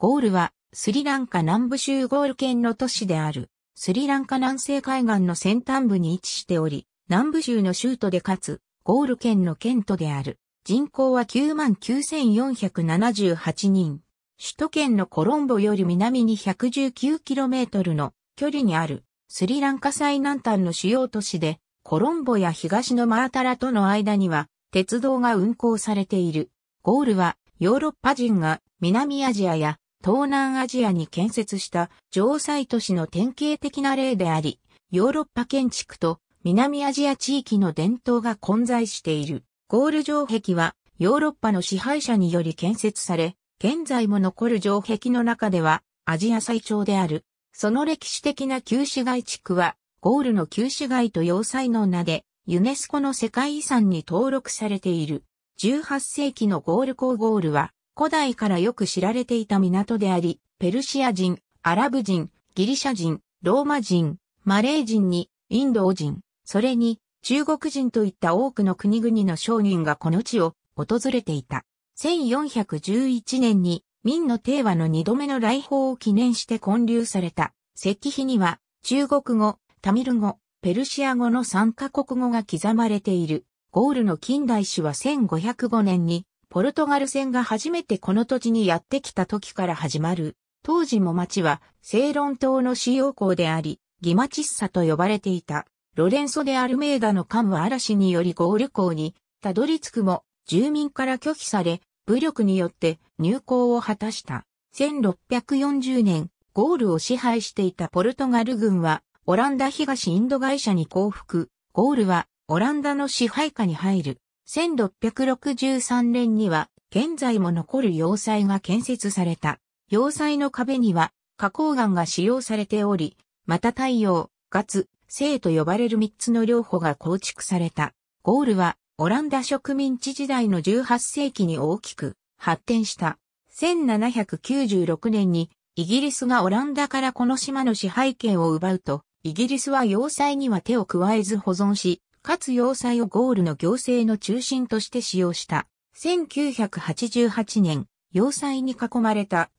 ゴールはスリランカ南部州ゴール県の都市である。スリランカ南西海岸の先端部に位置しており、南部州の州都でかつ、ゴール県の県都である。人口は99,478人。首都圏のコロンボより南に 119km の距離にあるスリランカ最南端の主要都市で、コロンボや東のマータラとの間には鉄道が運行されている。ゴールはヨーロッパ人が南アジアや東南アジアに建設した城塞都市の典型的な例であり、ヨーロッパ建築と南アジア地域の伝統が混在している。ゴール城壁はヨーロッパの支配者により建設され、現在も残る城壁の中ではアジア最長である。その歴史的な旧市街地区は、ゴールの旧市街と要塞の名で、ユネスコの世界遺産に登録されている。18世紀のゴール港ゴールは、古代からよく知られていた港であり、ペルシア人、アラブ人、ギリシャ人、ローマ人、マレー人に、インド人、それに、中国人といった多くの国々の商人がこの地を訪れていた。1411年に、明の帝和の二度目の来訪を記念して建立された石碑には、中国語、タミル語、ペルシア語の三カ国語が刻まれている。ゴールの近代史は1505年にポルトガル船が初めてこの土地にやってきた時から始まる。当時も町は、セイロン島の使用港であり、ギマチッサと呼ばれていた。ロレンソ・でアルメーダの幹部嵐によりゴール港にたどり着くも、住民から拒否され、武力によって入港を果たした。1640年、ゴールを支配していたポルトガル軍は、オランダ東インド会社に降伏。ゴールは、オランダの支配下に入る。1663年には現在も残る要塞が建設された。要塞の壁には花崗岩が使用されており、また太陽、月、星と呼ばれる三つの両方が構築された。ゴールはオランダ植民地時代の18世紀に大きく発展した。1796年にイギリスがオランダからこの島の支配権を奪うと、イギリスは要塞には手を加えず保存し、かつ要塞をゴールの行政の中心として使用した。1988年、要塞に囲まれた。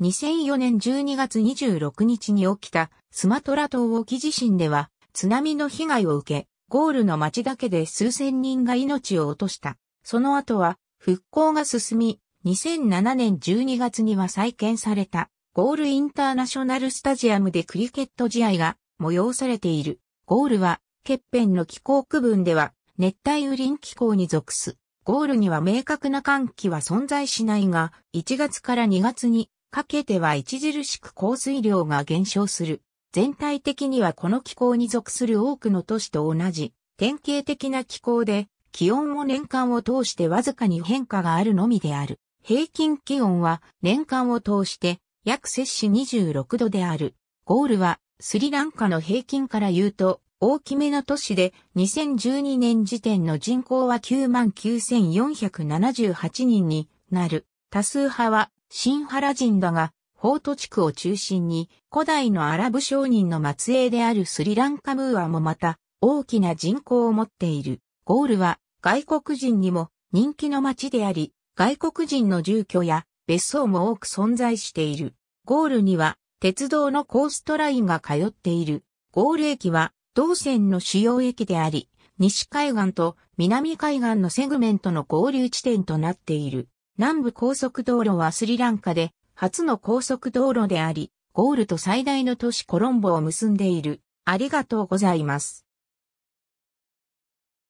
2004年12月26日に起きたスマトラ島沖地震では津波の被害を受け、ゴールの町だけで数千人が命を落とした。その後は復興が進み、2007年12月には再建されたゴールインターナショナルスタジアムでクリケット試合が催されている。ゴールは欠片の気候区分では熱帯雨林気候に属す。ゴールには明確な寒気は存在しないが、1月から2月にかけては著しく降水量が減少する。全体的にはこの気候に属する多くの都市と同じ、典型的な気候で、気温も年間を通してわずかに変化があるのみである。平均気温は年間を通して約摂氏26度である。ゴールはスリランカの平均から言うと大きめの都市で2012年時点の人口は99,478人になる。多数派は新原人だが、法都地区を中心に古代のアラブ商人の末裔であるスリランカムーアもまた大きな人口を持っている。ゴールは外国人にも人気の街であり、外国人の住居や別荘も多く存在している。ゴールには鉄道のコーストラインが通っている。ゴール駅は同線の主要駅であり、西海岸と南海岸のセグメントの合流地点となっている。南部高速道路はスリランカで初の高速道路であり、ゴールと最大の都市コロンボを結んでいる。ありがとうございます。